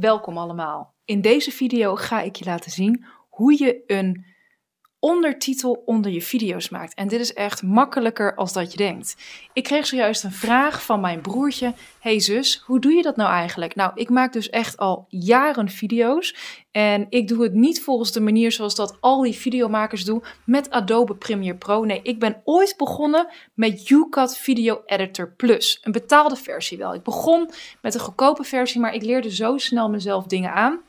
Welkom allemaal. In deze video ga ik je laten zien hoe je een ondertitel onder je video's maakt. En dit is echt makkelijker als dat je denkt. Ik kreeg zojuist een vraag van mijn broertje. Hey zus, hoe doe je dat nou eigenlijk? Nou, ik maak dus echt al jaren video's. En ik doe het niet volgens de manier zoals dat al die videomakers doen met Adobe Premiere Pro. Nee, ik ben ooit begonnen met UCAT Video Editor Plus. Een betaalde versie wel. Ik begon met een goedkope versie, maar ik leerde zo snel mezelf dingen aan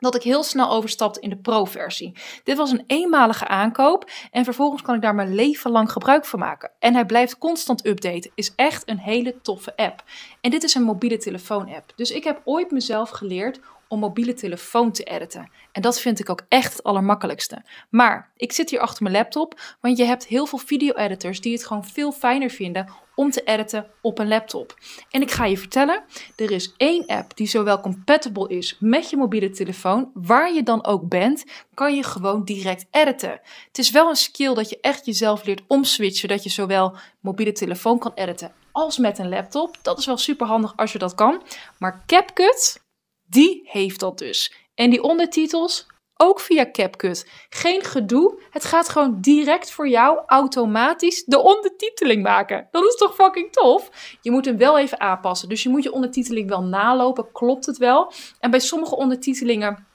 dat ik heel snel overstapte in de pro-versie. Dit was een eenmalige aankoop en vervolgens kan ik daar mijn leven lang gebruik van maken. En hij blijft constant updaten. Is echt een hele toffe app. En dit is een mobiele telefoon app. Dus ik heb ooit mezelf geleerd om mobiele telefoon te editen. En dat vind ik ook echt het allermakkelijkste. Maar ik zit hier achter mijn laptop, want je hebt heel veel video-editors die het gewoon veel fijner vinden om te editen op een laptop. En ik ga je vertellen, er is één app die zowel compatible is met je mobiele telefoon, waar je dan ook bent, kan je gewoon direct editen. Het is wel een skill dat je echt jezelf leert omswitchen, dat je zowel mobiele telefoon kan editen als met een laptop. Dat is wel super handig als je dat kan. Maar CapCut, die heeft dat dus. En die ondertitels ook via CapCut. Geen gedoe. Het gaat gewoon direct voor jou automatisch de ondertiteling maken. Dat is toch fucking tof? Je moet hem wel even aanpassen. Dus je moet je ondertiteling wel nalopen. Klopt het wel? En bij sommige ondertitelingen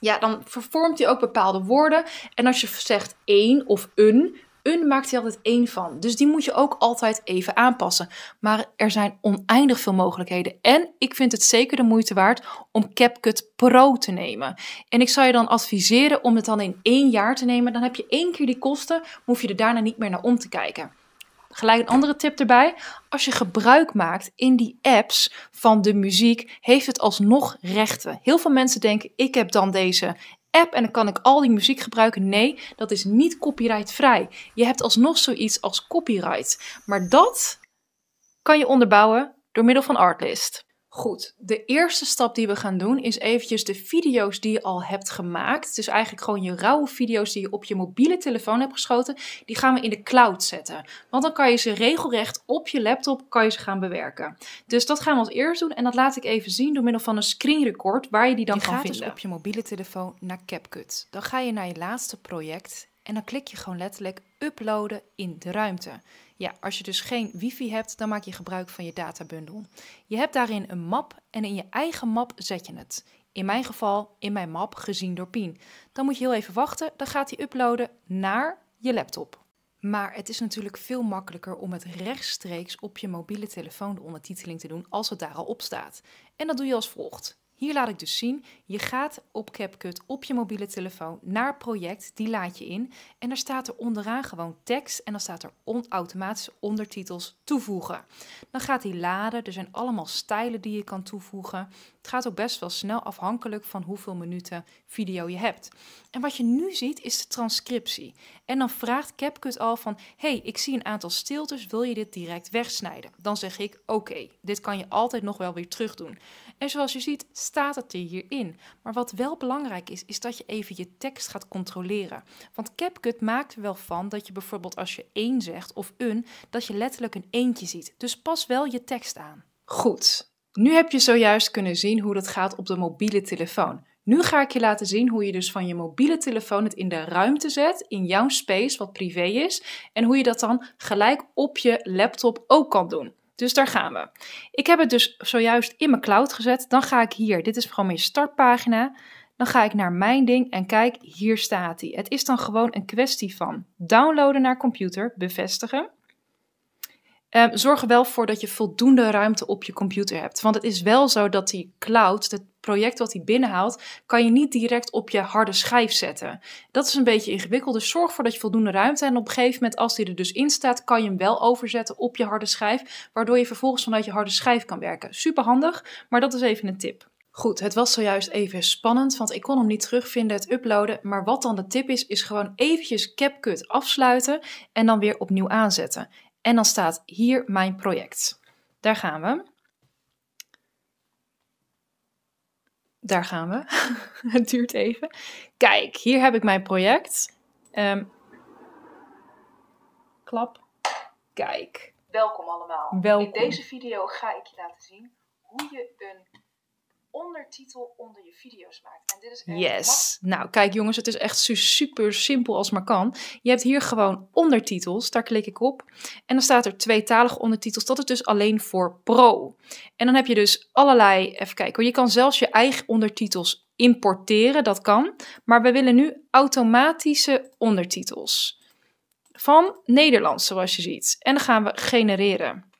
ja, dan vervormt hij ook bepaalde woorden. En als je zegt één of een, een maakt hij altijd één van. Dus die moet je ook altijd even aanpassen. Maar er zijn oneindig veel mogelijkheden. En ik vind het zeker de moeite waard om CapCut Pro te nemen. En ik zou je dan adviseren om het dan in één jaar te nemen. Dan heb je één keer die kosten, hoef je er daarna niet meer naar om te kijken. Gelijk een andere tip erbij. Als je gebruik maakt in die apps van de muziek, heeft het alsnog rechten. Heel veel mensen denken: ik heb dan deze app en dan kan ik al die muziek gebruiken. Nee, dat is niet copyrightvrij. Je hebt alsnog zoiets als copyright. Maar dat kan je onderbouwen door middel van Artlist. Goed, de eerste stap die we gaan doen is eventjes de video's die je al hebt gemaakt. Dus eigenlijk gewoon je rauwe video's die je op je mobiele telefoon hebt geschoten, die gaan we in de cloud zetten. Want dan kan je ze regelrecht op je laptop kan je ze gaan bewerken. Dus dat gaan we als eerst doen en dat laat ik even zien door middel van een screen record waar je die dan die kan gaat Dus op je mobiele telefoon naar CapCut. Dan ga je naar je laatste project en dan klik je gewoon letterlijk uploaden in de ruimte. Ja, als je dus geen wifi hebt, dan maak je gebruik van je databundel. Je hebt daarin een map en in je eigen map zet je het. In mijn geval in mijn map gezien door Pien. Dan moet je heel even wachten, dan gaat hij uploaden naar je laptop. Maar het is natuurlijk veel makkelijker om het rechtstreeks op je mobiele telefoon de ondertiteling te doen als het daar al op staat. En dat doe je als volgt. Hier laat ik dus zien, je gaat op CapCut op je mobiele telefoon naar project, die laat je in. En daar staat er onderaan gewoon tekst en dan staat er automatisch ondertitels toevoegen. Dan gaat die laden, er zijn allemaal stijlen die je kan toevoegen. Het gaat ook best wel snel afhankelijk van hoeveel minuten video je hebt. En wat je nu ziet is de transcriptie. En dan vraagt CapCut al van, hey, ik zie een aantal stiltes, wil je dit direct wegsnijden? Dan zeg ik, oké, dit kan je altijd nog wel weer terug doen. En zoals je ziet staat het er hierin. Maar wat wel belangrijk is, is dat je even je tekst gaat controleren. Want CapCut maakt er wel van dat je bijvoorbeeld als je één zegt of een, dat je letterlijk een eentje ziet. Dus pas wel je tekst aan. Goed, nu heb je zojuist kunnen zien hoe dat gaat op de mobiele telefoon. Nu ga ik je laten zien hoe je dus van je mobiele telefoon het in de ruimte zet, in jouw space, wat privé is, en hoe je dat dan gelijk op je laptop ook kan doen. Dus daar gaan we. Ik heb het dus zojuist in mijn cloud gezet. Dan ga ik hier, dit is gewoon mijn startpagina. Dan ga ik naar mijn ding en kijk, hier staat hij. Het is dan gewoon een kwestie van downloaden naar computer, bevestigen. Ehm, zorg er wel voor dat je voldoende ruimte op je computer hebt. Want het is wel zo dat die cloud, het project wat hij binnenhaalt, kan je niet direct op je harde schijf zetten. Dat is een beetje ingewikkeld. Dus zorg ervoor dat je voldoende ruimte hebt. En op een gegeven moment, als die er dus in staat, kan je hem wel overzetten op je harde schijf. Waardoor je vervolgens vanuit je harde schijf kan werken. Super handig, maar dat is even een tip. Goed, het was zojuist even spannend, want ik kon hem niet terugvinden, het uploaden. Maar wat dan de tip is, is gewoon eventjes CapCut afsluiten en dan weer opnieuw aanzetten. En dan staat hier mijn project. Daar gaan we. Daar gaan we. Het duurt even. Kijk, hier heb ik mijn project. Ehm, klap. Kijk. Welkom allemaal. Welkom. In deze video ga ik je laten zien hoe je een ondertitel onder je video's maakt. En dit is yes. Nou, kijk jongens, het is echt super simpel als maar kan. Je hebt hier gewoon ondertitels. Daar klik ik op. En dan staat er tweetalige ondertitels. Dat is dus alleen voor pro. En dan heb je dus allerlei. Even kijken. Je kan zelfs je eigen ondertitels importeren. Dat kan. Maar we willen nu automatische ondertitels. Van Nederlands, zoals je ziet. En dan gaan we genereren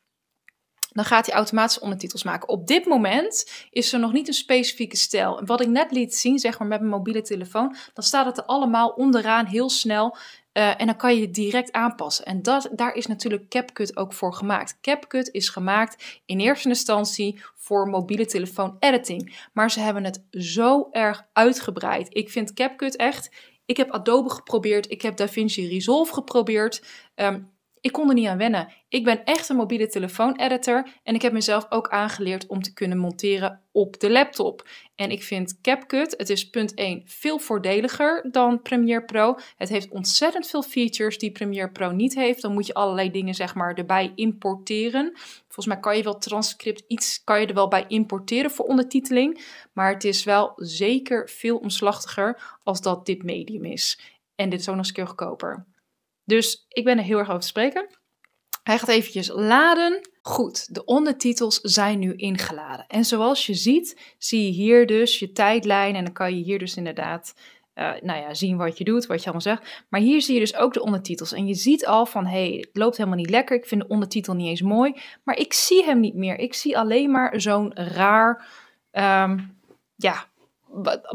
dan gaat hij automatisch ondertitels maken. Op dit moment is er nog niet een specifieke stijl. Wat ik net liet zien, zeg maar met mijn mobiele telefoon, dan staat het er allemaal onderaan heel snel. Eh, en dan kan je het direct aanpassen. En dat, daar is natuurlijk CapCut ook voor gemaakt. CapCut is gemaakt in eerste instantie voor mobiele telefoon editing. Maar ze hebben het zo erg uitgebreid. Ik vind CapCut echt. Ik heb Adobe geprobeerd. Ik heb DaVinci Resolve geprobeerd. Ehm, ik kon er niet aan wennen. Ik ben echt een mobiele telefoon-editor en ik heb mezelf ook aangeleerd om te kunnen monteren op de laptop. En ik vind CapCut, het is punt 1, veel voordeliger dan Premiere Pro. Het heeft ontzettend veel features die Premiere Pro niet heeft. Dan moet je allerlei dingen zeg maar erbij importeren. Volgens mij kan je wel transcript iets kan je er wel bij importeren voor ondertiteling, maar het is wel zeker veel omslachtiger als dat dit medium is. En dit is ook nog eens een keer goedkoper. Dus ik ben er heel erg over te spreken. Hij gaat eventjes laden. Goed, de ondertitels zijn nu ingeladen. En zoals je ziet, zie je hier dus je tijdlijn. En dan kan je hier dus inderdaad eh, nou ja, zien wat je doet, wat je allemaal zegt. Maar hier zie je dus ook de ondertitels. En je ziet al van, hé, hey, het loopt helemaal niet lekker. Ik vind de ondertitel niet eens mooi. Maar ik zie hem niet meer. Ik zie alleen maar zo'n raar, ehm, ja,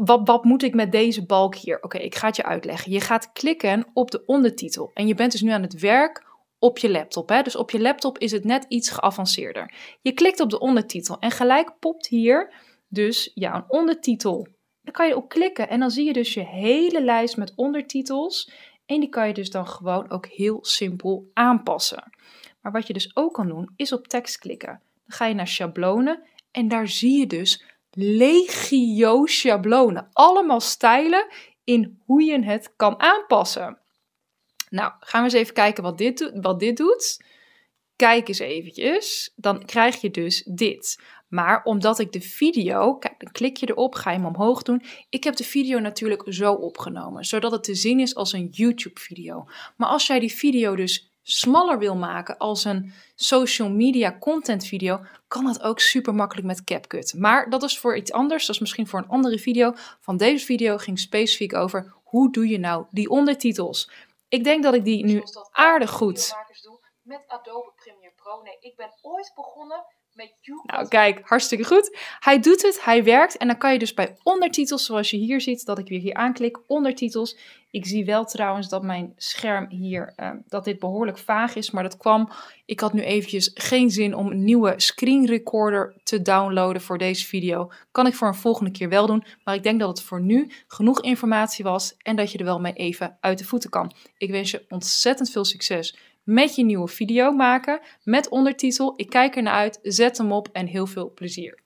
wat, wat, moet ik met deze balk hier? Oké, ik ga het je uitleggen. Je gaat klikken op de ondertitel. En je bent dus nu aan het werk op je laptop. Hè? Dus op je laptop is het net iets geavanceerder. Je klikt op de ondertitel en gelijk popt hier dus ja een ondertitel. Dan kan je op klikken en dan zie je dus je hele lijst met ondertitels. En die kan je dus dan gewoon ook heel simpel aanpassen. Maar wat je dus ook kan doen, is op tekst klikken. Dan ga je naar schablonen en daar zie je dus legio schablonen. Allemaal stijlen in hoe je het kan aanpassen. Nou, gaan we eens even kijken wat dit, wat dit doet. Kijk eens eventjes. Dan krijg je dus dit. Maar omdat ik de video, kijk, dan klik je erop, ga je hem omhoog doen. Ik heb de video natuurlijk zo opgenomen, zodat het te zien is als een YouTube-video. Maar als jij die video dus smaller wil maken als een social media content video, kan dat ook super makkelijk met CapCut. Maar dat is voor iets anders, dat is misschien voor een andere video. Van deze video ging specifiek over hoe doe je nou die ondertitels. Ik denk dat ik die nu aardig goed. Met Adobe Premiere Pro. Nee, ik ben ooit begonnen nou, kijk, hartstikke goed. Hij doet het, hij werkt. En dan kan je dus bij ondertitels, zoals je hier ziet, dat ik weer hier aanklik, ondertitels. Ik zie wel trouwens dat mijn scherm hier, ehm, dat dit behoorlijk vaag is. Maar dat kwam, ik had nu eventjes geen zin om een nieuwe screen recorder te downloaden voor deze video. Kan ik voor een volgende keer wel doen. Maar ik denk dat het voor nu genoeg informatie was en dat je er wel mee even uit de voeten kan. Ik wens je ontzettend veel succes met je nieuwe video maken met ondertitel. Ik kijk ernaar uit, zet hem op en heel veel plezier.